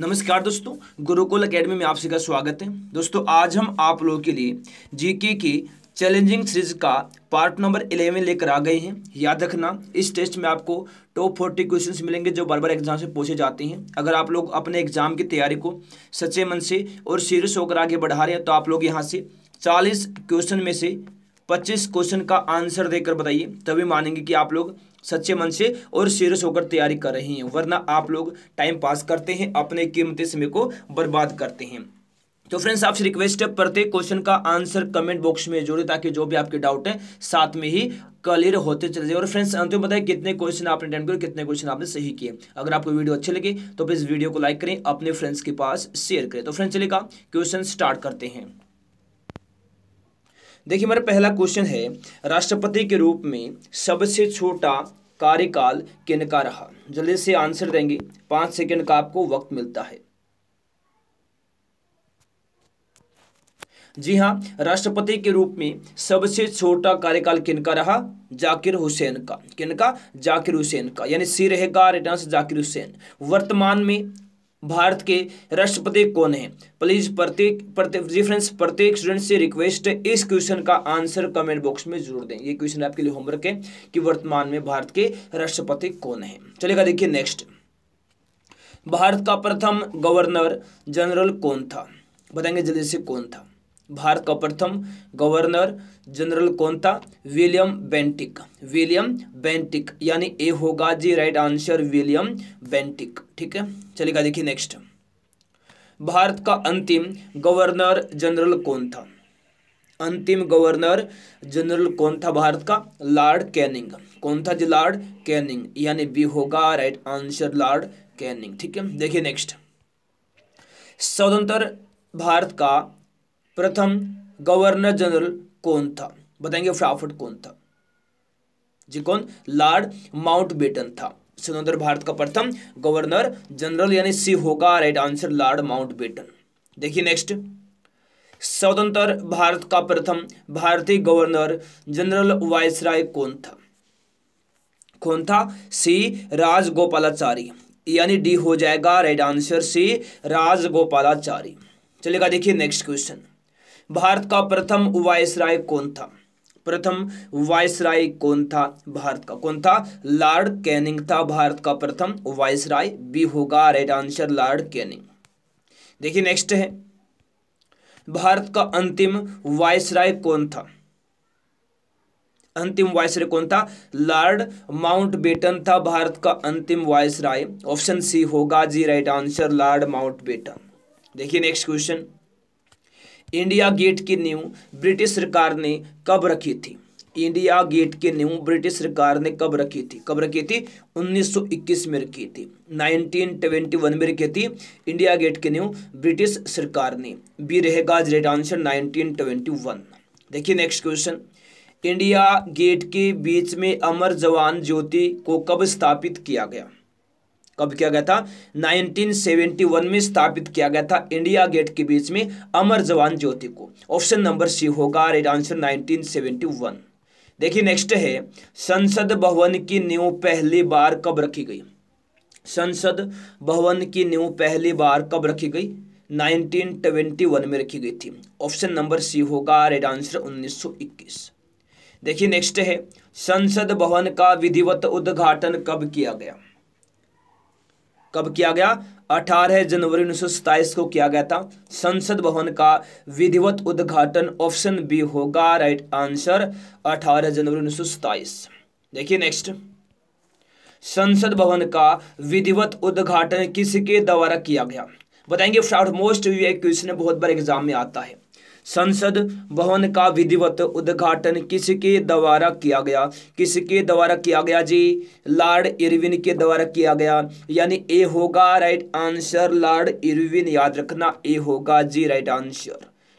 नमस्कार दोस्तों गुरुकुल एकेडमी में आप सभी का स्वागत है दोस्तों आज हम आप लोगों के लिए जीके की चैलेंजिंग सीरीज का पार्ट नंबर इलेवन लेकर आ गए हैं याद रखना इस टेस्ट में आपको टॉप फोर्टी क्वेश्चंस मिलेंगे जो बार बार एग्जाम से पूछे जाते हैं अगर आप लोग अपने एग्जाम की तैयारी को सच्चे मन से और सीरियस होकर आगे बढ़ा रहे हैं तो आप लोग यहाँ से चालीस क्वेश्चन में से पच्चीस क्वेश्चन का आंसर देकर बताइए तभी मानेंगे कि आप लोग सच्चे मन से और सीरियस होकर तैयारी कर रहे हैं वरना आप लोग टाइम पास करते हैं अपने कीमती समय को बर्बाद करते हैं तो फ्रेंड्स आपसे रिक्वेस्ट है प्रत्येक क्वेश्चन का आंसर कमेंट बॉक्स में जोड़े ताकि जो भी आपके डाउट है साथ में ही क्लियर होते चले जाए और फ्रेंड्स अंत में बताएं कितने क्वेश्चन आपने अटेंड किए कितने क्वेश्चन आपने सही किए अगर आपको वीडियो अच्छे लगे तो प्लीज़ वीडियो को लाइक करें अपने फ्रेंड्स के पास शेयर करें तो फ्रेंड्स चलेगा क्वेश्चन स्टार्ट करते हैं देखिए मेरा पहला क्वेश्चन है राष्ट्रपति के रूप में सबसे छोटा कार्यकाल किन का रहा जल्दी से आंसर देंगे पांच सेकंड का आपको वक्त मिलता है जी हाँ राष्ट्रपति के रूप में सबसे छोटा कार्यकाल किनका रहा जाकिर हुसैन का किनका जाकिर हुसैन का यानी सी रहेगा रिटर्न जाकिर हुसैन वर्तमान में भारत के राष्ट्रपति कौन है प्लीज प्रत्येक प्रत्येक प्रत्येक स्टूडेंट से रिक्वेस्ट है इस क्वेश्चन का आंसर कमेंट बॉक्स में जरूर दें ये क्वेश्चन आपके लिए होमवर्क है कि वर्तमान में भारत के राष्ट्रपति कौन है चलेगा देखिए नेक्स्ट भारत का प्रथम गवर्नर जनरल कौन था बताएंगे जल्दी से कौन था भारत का प्रथम गवर्नर जनरल कौन था विलियम बेंटिक विलियम बेंटिक यानी ए होगा जी राइट आंसर विलियम बेंटिक ठीक है चलेगा देखिए नेक्स्ट भारत का अंतिम गवर्नर जनरल कौन था अंतिम गवर्नर जनरल कौन था भारत का लॉर्ड कैनिंग कौन था जी लॉर्ड कैनिंग यानी बी होगा राइट आंसर लॉर्ड कैनिंग ठीक है देखिए नेक्स्ट स्वतंत्र भारत का प्रथम गवर्नर जनरल कौन था बताएंगे फटाफट कौन था जी कौन लॉर्ड माउंट बेटन था स्वतंत्र भारत का प्रथम गवर्नर जनरल यानी सी होगा right answer Lord mount batten देखिए नेक्स्ट स्वतंत्र भारत का प्रथम भारतीय गवर्नर जनरल वायसराय कौन था कौन था सी राजगोपालाचारी यानी डी हो जाएगा राइट आंसर सी राजगोपालाचारी चलेगा देखिए नेक्स्ट क्वेश्चन भारत का प्रथम वायस कौन था प्रथम वायस कौन था भारत का कौन था लॉर्ड कैनिंग था भारत का प्रथम वायस बी होगा राइट आंसर लॉर्ड कैनिंग देखिए नेक्स्ट है भारत का अंतिम वायस कौन था अंतिम वायस कौन था लॉर्ड माउंट बेटन था भारत का अंतिम वायस ऑप्शन सी होगा जी right answer Lord mount batten देखिए नेक्स्ट क्वेश्चन इंडिया गेट की नींव ब्रिटिश सरकार ने कब रखी थी इंडिया गेट की नींव ब्रिटिश सरकार ने कब रखी थी कब रखी थी 1921 में रखी थी 1921 में रखी थी इंडिया गेट की नींव ब्रिटिश सरकार ने बी रहेगा रेट आंसर 1921 देखिए नेक्स्ट क्वेश्चन इंडिया गेट के बीच में अमर जवान ज्योति को कब स्थापित किया गया कब किया गया था 1971 में स्थापित किया गया था इंडिया गेट के बीच में अमर जवान ज्योति को ऑप्शन नंबर सी होगा राइट आंसर 1971 देखिए नेक्स्ट है संसद भवन की नींव पहली बार कब रखी गई संसद भवन की नींव पहली बार कब रखी गई 1921 में रखी गई थी ऑप्शन नंबर सी होगा रेड आंसर 1921 देखिए नेक्स्ट है संसद भवन का विधिवत उद्घाटन कब किया गया कब किया गया 18 जनवरी उन्नीस को किया गया था संसद भवन का विधिवत उद्घाटन ऑप्शन बी होगा राइट आंसर 18 जनवरी उन्नीस देखिए नेक्स्ट संसद भवन का विधिवत उद्घाटन किसके द्वारा किया गया बताएंगे मोस्ट क्वेश्चन बहुत बार एग्जाम में आता है संसद भवन का विधिवत उद्घाटन किसके द्वारा किया गया किसके द्वारा किया गया जी लॉर्ड इरविन के द्वारा किया गया यानी ए होगा राइट आंसर लॉर्ड इरविन याद रखना ए होगा जी राइट आंसर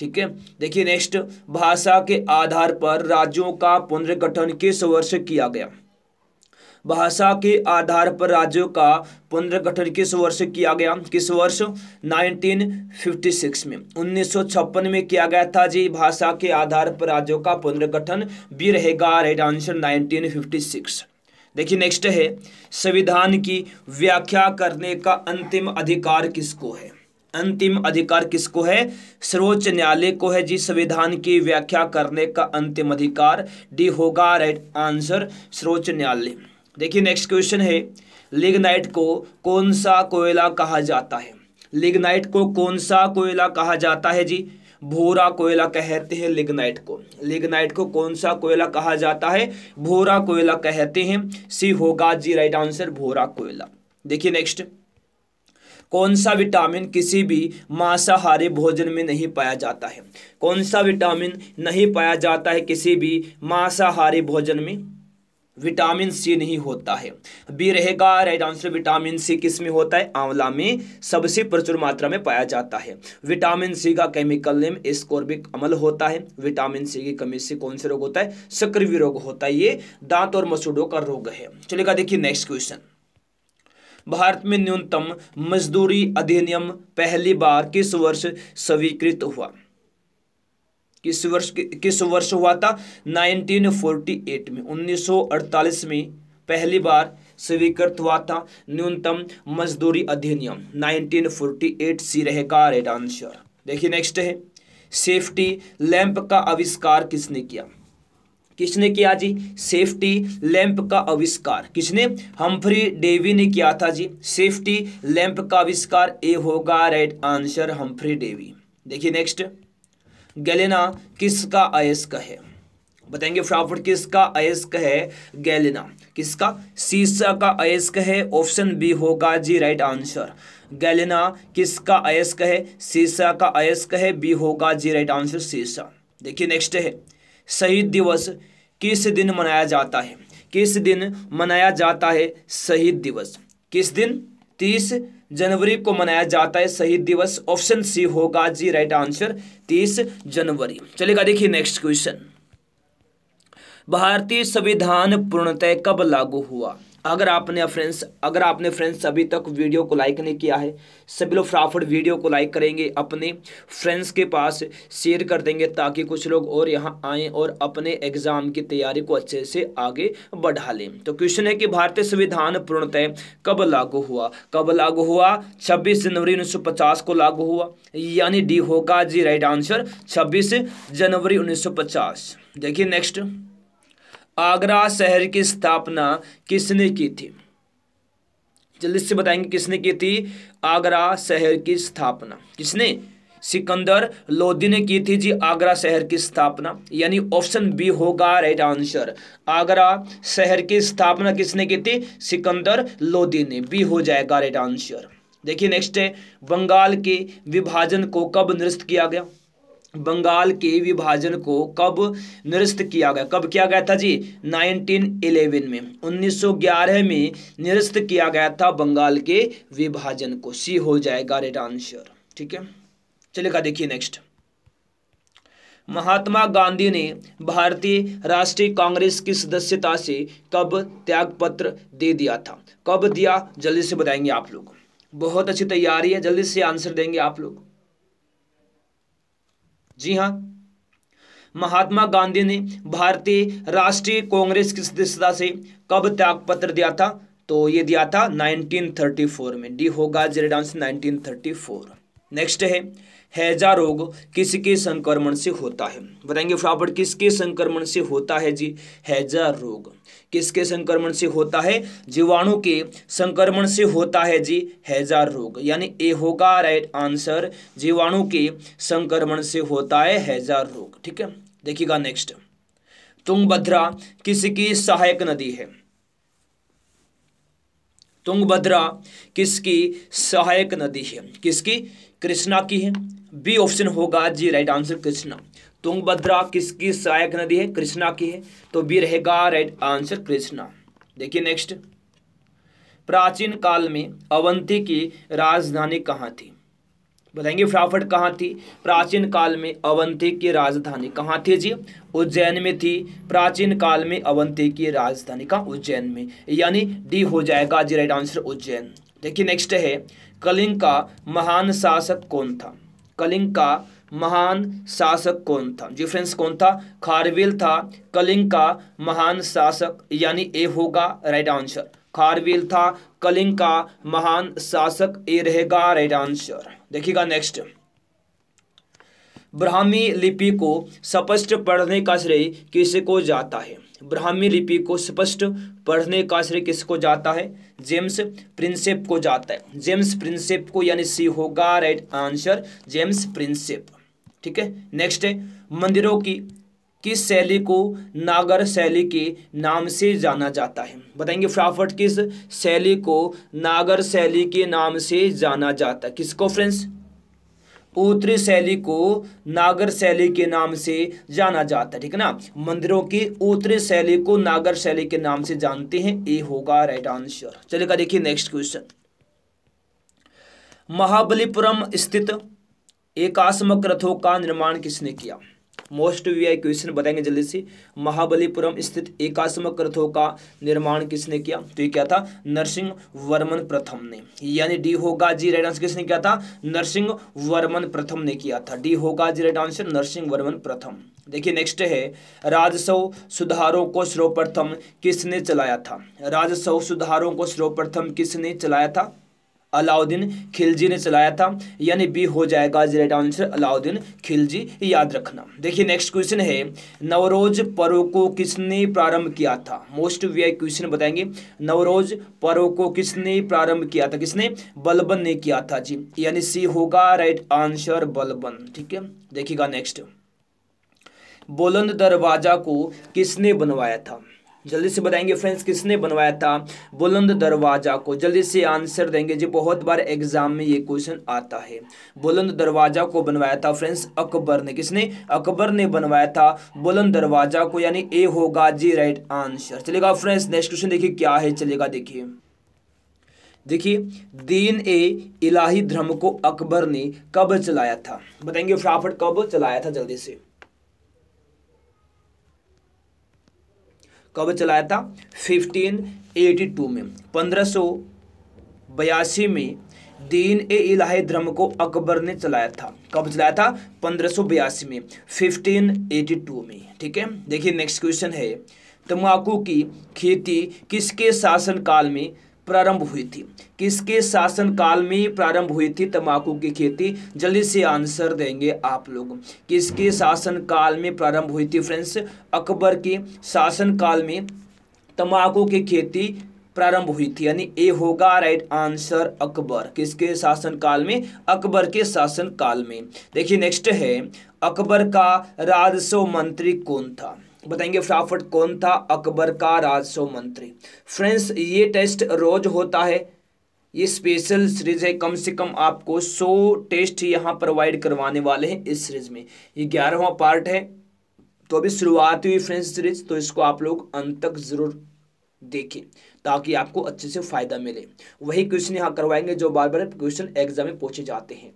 ठीक है देखिए नेक्स्ट भाषा के आधार पर राज्यों का पुनर्गठन किस वर्ष किया गया भाषा के आधार पर राज्यों का पुनर्गठन किस वर्ष किया गया किस वर्ष 1956 में 1956 में किया गया था जी भाषा के आधार पर राज्यों का पुनर्गठन भी रहेगा राइट आंसर 1956 देखिए नेक्स्ट है संविधान की व्याख्या करने का अंतिम अधिकार किसको है अंतिम अधिकार किसको है सर्वोच्च न्यायालय को है जी संविधान की व्याख्या करने का अंतिम अधिकार डी होगा राइट आंसर सर्वोच्च न्यायालय देखिए नेक्स्ट क्वेश्चन है लिगनाइट को कौन सा कोयला कहा जाता है लिगनाइट को कौन सा कोयला कहा जाता है जी भूरा कोयला कहते हैं लिगनाइट को लिगनाइट को कौन सा कोयला कहा जाता है भूरा कोयला कहते हैं सी होगा जी राइट आंसर भूरा कोयला देखिए नेक्स्ट कौन सा विटामिन किसी भी मांसाहारी भोजन में नहीं पाया जाता है कौन सा विटामिन नहीं पाया जाता है किसी भी मांसाहारी भोजन में विटामिन सी नहीं होता है बी रहेगा राइट आंसर विटामिन सी किस में होता है आंवला में सबसे प्रचुर मात्रा में पाया जाता है विटामिन सी का केमिकल नेम स्कोर्बिक अमल होता है विटामिन सी की कमी से कौन से रोग होता है सक्रिय रोग होता है ये दांत और मसूडों का रोग है चलेगा देखिए नेक्स्ट क्वेश्चन भारत में न्यूनतम मजदूरी अधिनियम पहली बार किस वर्ष स्वीकृत हुआ किस वर्ष किस वर्ष हुआ था 1948 में 1948 में पहली बार स्वीकृत हुआ था न्यूनतम मजदूरी अधिनियम 1948 सी रहेगा रेड आंसर देखिए नेक्स्ट है सेफ्टी लैंप का आविष्कार किसने किया किसने किया जी सेफ्टी लैंप का आविष्कार किसने हम्फ्री डेवी ने किया था जी सेफ्टी लैंप का आविष्कार ए होगा राइट आंसर हम्फ्री डेवी देखिए नेक्स्ट गैलेना किसका अयस्क है बताएंगे फटाफट किसका अयस्क है गैलेना किसका सीसा का अयस्क है ऑप्शन बी होगा जी राइट आंसर गैलेना किसका अयस्क है सीसा का अयस्क है बी होगा जी राइट आंसर सीसा देखिए नेक्स्ट है शहीद दिवस किस दिन मनाया जाता है किस दिन मनाया जाता है शहीद दिवस किस दिन तीस जनवरी को मनाया जाता है शहीद दिवस ऑप्शन सी होगा जी राइट आंसर तीस जनवरी चलेगा देखिए नेक्स्ट क्वेश्चन भारतीय संविधान पूर्णतः कब लागू हुआ अगर आपने फ्रेंड्स अगर आपने फ्रेंड्स अभी तक वीडियो को लाइक नहीं किया है सभी लोग फटाफट वीडियो को लाइक करेंगे अपने फ्रेंड्स के पास शेयर कर देंगे ताकि कुछ लोग और यहाँ आएँ और अपने एग्ज़ाम की तैयारी को अच्छे से आगे बढ़ा लें तो क्वेश्चन है कि भारतीय संविधान पूर्णतः कब लागू हुआ कब लागू हुआ छब्बीस जनवरी उन्नीस को लागू हुआ यानी डी होगा जी राइट आंसर छब्बीस जनवरी उन्नीस देखिए नेक्स्ट आगरा शहर की स्थापना किसने की थी जल्दी से बताएंगे किसने की थी आगरा शहर की स्थापना किसने सिकंदर लोधी ने की थी जी आगरा शहर की स्थापना यानी ऑप्शन बी होगा राइट आंसर आगरा शहर की स्थापना किसने की थी सिकंदर लोधी ने बी हो जाएगा राइट आंसर देखिए नेक्स्ट है बंगाल के विभाजन को कब निरस्त किया गया बंगाल के विभाजन को कब निरस्त किया गया कब किया गया था जी 1911 में 1911 में निरस्त किया गया था बंगाल के विभाजन को सी हो जाएगा रेट आंसर ठीक है चलेगा देखिए नेक्स्ट महात्मा गांधी ने भारतीय राष्ट्रीय कांग्रेस की सदस्यता से कब त्याग पत्र दे दिया था कब दिया जल्दी से बताएंगे आप लोग बहुत अच्छी तैयारी है जल्दी से आंसर देंगे आप लोग जी हाँ महात्मा गांधी ने भारतीय राष्ट्रीय कांग्रेस की सदस्यता से कब त्याग पत्र दिया था तो ये दिया था 1934 में डी होगा जेरेड आंसर 1934 नेक्स्ट है हैजा रोग किसके संक्रमण से होता है बताएंगे फटाफट किसके संक्रमण से होता है जी हैजा रोग किसके संक्रमण से होता है जीवाणु के संक्रमण से होता है जी हैजा रोग यानी ए होगा राइट आंसर जीवाणु के संक्रमण से होता है हैजा रोग ठीक है देखिएगा नेक्स्ट तुंगभद्रा किसकी सहायक नदी है तुंगभद्रा किसकी सहायक नदी है किसकी कृष्णा की है बी ऑप्शन होगा जी राइट आंसर कृष्णा तुंगभद्रा किसकी सहायक नदी है कृष्णा की है तो बी रहेगा राइट आंसर कृष्णा देखिए नेक्स्ट प्राचीन काल में अवंती की राजधानी कहाँ थी बताएंगे फटाफट कहाँ थी प्राचीन काल में अवंती की राजधानी कहाँ थी जी उज्जैन में थी प्राचीन काल में अवंती की राजधानी कहाँ उज्जैन में यानी डी हो जाएगा जी राइट आंसर उज्जैन देखिए नेक्स्ट है कलिंग का महान शासक कौन था कलिंग का महान शासक कौन था जी फ्रेंड्स कौन था खारवेल था कलिंग का महान शासक यानी ए होगा राइट आंसर खारवेल था कलिंग का महान शासक ए रहेगा राइट आंसर देखिएगा नेक्स्ट ब्राह्मी लिपि को स्पष्ट पढ़ने का श्रेय किसको को जाता है ब्राह्मी लिपि को स्पष्ट पढ़ने का श्रेय किसको जाता है जेम्स प्रिंसेप को जाता है जेम्स प्रिंसेप को यानी सी होगा राइट आंसर जेम्स प्रिंसेप ठीक है नेक्स्ट है मंदिरों की किस शैली को नागर शैली के नाम से जाना जाता है बताएंगे फटाफट किस शैली को नागर शैली के नाम से जाना जाता है किसको फ्रेंड्स उत्तरी शैली को नागर शैली के नाम से जाना जाता है ठीक है ना मंदिरों की उत्तरी शैली को नागर शैली के नाम से जानते हैं ए होगा राइट आंसर चलेगा देखिए नेक्स्ट क्वेश्चन महाबलीपुरम स्थित एकास्मक रथों का निर्माण किसने किया मोस्ट वी आई क्वेश्चन बताएंगे जल्दी से महाबलीपुरम स्थित एकास्मक रथों का निर्माण किसने किया तो ये क्या था नरसिंह वर्मन प्रथम ने यानी डी होगा जी राइट आंसर किसने किया था नरसिंह वर्मन प्रथम ने किया था डी होगा जी राइट आंसर नरसिंह वर्मन प्रथम देखिए नेक्स्ट है राजस्व सुधारों को सर्वप्रथम किसने चलाया था राजस्व सुधारों को सर्वप्रथम किसने चलाया था अलाउद्दीन खिलजी ने चलाया था यानी बी हो जाएगा राइट आंसर अलाउद्दीन खिलजी याद रखना देखिए नेक्स्ट क्वेश्चन है नवरोज पर्व को किसने प्रारंभ किया था मोस्ट वी क्वेश्चन बताएंगे नवरोज पर्व को किसने प्रारंभ किया था किसने बलबन ने किया था जी यानी सी होगा राइट आंसर बलबन ठीक है देखिएगा नेक्स्ट बुलंद दरवाजा को किसने बनवाया था जल्दी से बताएंगे फ्रेंड्स किसने बनवाया था बुलंद दरवाजा को जल्दी से आंसर देंगे जी बहुत बार एग्जाम में ये क्वेश्चन आता है बुलंद दरवाजा को बनवाया था फ्रेंड्स अकबर ने किसने अकबर ने बनवाया था बुलंद दरवाजा को यानी ए होगा जी राइट आंसर चलेगा फ्रेंड्स नेक्स्ट क्वेश्चन देखिए क्या है चलेगा देखिए देखिए दीन ए इलाही धर्म को अकबर ने कब चलाया था बताएंगे फटाफट कब चलाया था जल्दी से कब चलाया था 1582 में पंद्रह में दीन ए इलाहे धर्म को अकबर ने चलाया था कब चलाया था पंद्रह में 1582 में ठीक है देखिए नेक्स्ट क्वेश्चन है तम्बाकू की खेती किसके शासनकाल में प्रारंभ हुई थी किसके शासन काल में प्रारंभ हुई थी तंबाकू की खेती जल्दी से आंसर देंगे आप लोग किसके शासन काल में प्रारंभ हुई थी फ्रेंड्स अकबर के शासन काल में तंबाकू की खेती प्रारंभ हुई थी यानी ए होगा राइट आंसर अकबर किसके शासन काल में अकबर के शासन काल में देखिए नेक्स्ट है अकबर का राजस्व मंत्री कौन था बताएंगे फटाफट कौन था अकबर का राजस्व मंत्री फ्रेंड्स ये टेस्ट रोज होता है ये स्पेशल सीरीज है कम से कम आपको 100 टेस्ट यहाँ प्रोवाइड करवाने वाले हैं इस सीरीज में ये ग्यारहवा पार्ट है तो अभी शुरुआत हुई फ्रेंड्स सीरीज तो इसको आप लोग अंत तक जरूर देखें ताकि आपको अच्छे से फायदा मिले वही क्वेश्चन यहाँ करवाएंगे जो बार बार क्वेश्चन एग्जाम में पूछे जाते हैं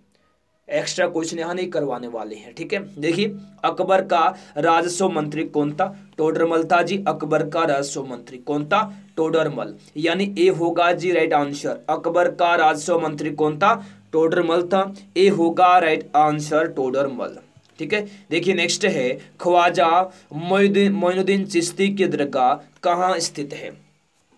एक्स्ट्रा क्वेश्चन यहाँ नहीं करवाने वाले हैं ठीक है देखिए अकबर का राजस्व मंत्री कौन था टोडरमल था जी अकबर का राजस्व मंत्री कौन था टोडरमल यानी ए होगा जी राइट आंसर अकबर का राजस्व मंत्री कौन था टोडरमल था ए होगा राइट आंसर टोडरमल ठीक है देखिए नेक्स्ट है ख्वाजा मोइनुद्दीन चिश्ती की दरगाह कहाँ स्थित है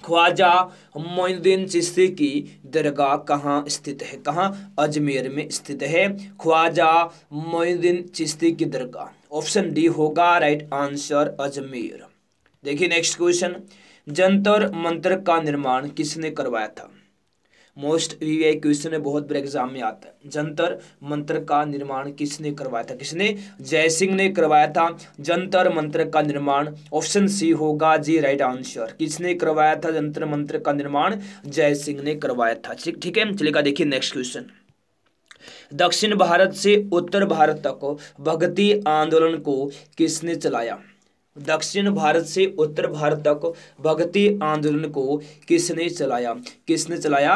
ख्वाजा मोइनुद्दीन चिश्ती की दरगाह कहाँ स्थित है कहाँ अजमेर में स्थित है ख्वाजा मोइनुद्दीन चिश्ती की दरगाह ऑप्शन डी होगा राइट आंसर अजमेर देखिए नेक्स्ट क्वेश्चन जंतर मंत्र का निर्माण किसने करवाया था मोस्ट वीवीआई क्वेश्चन है बहुत बड़े एग्जाम में आता है जंतर मंत्र का निर्माण किसने करवाया था किसने जय सिंह ने करवाया था जंतर मंत्र का निर्माण ऑप्शन सी होगा जी राइट आंसर किसने करवाया था जंतर मंत्र का निर्माण जय सिंह ने करवाया था ठीक ठीक है चलेगा देखिए नेक्स्ट क्वेश्चन दक्षिण भारत से उत्तर भारत तक भक्ति आंदोलन को किसने चलाया दक्षिण भारत से उत्तर भारत तक भक्ति आंदोलन को किसने चलाया किसने चलाया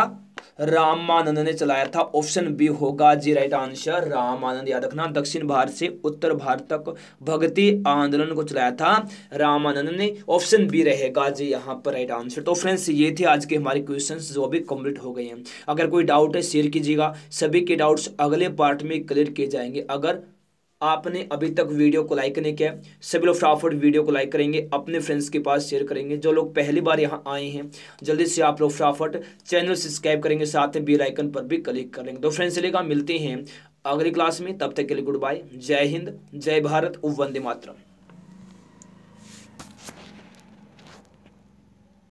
रामानंद ने चलाया था ऑप्शन बी होगा जी राइट आंसर रामानंद याद रखना दक्षिण भारत से उत्तर भारत तक भक्ति आंदोलन को चलाया था रामानंद ने ऑप्शन बी रहेगा जी यहाँ पर राइट आंसर तो फ्रेंड्स ये थे आज के हमारे क्वेश्चन जो अभी कंप्लीट हो गए हैं अगर कोई डाउट है शेयर कीजिएगा सभी के डाउट्स अगले पार्ट में क्लियर किए जाएंगे अगर आपने अभी तक वीडियो को लाइक नहीं किया सभी लोग फटाफट वीडियो को लाइक करेंगे अपने फ्रेंड्स के पास शेयर करेंगे जो लोग पहली बार यहाँ आए हैं जल्दी से आप लोग फटाफट चैनल सब्सक्राइब करेंगे साथ में बेल आइकन पर भी क्लिक करेंगे तो फ्रेंड्स लेकर मिलते हैं अगली क्लास में तब तक के लिए गुड बाय जय हिंद जय भारत वंदे मातरम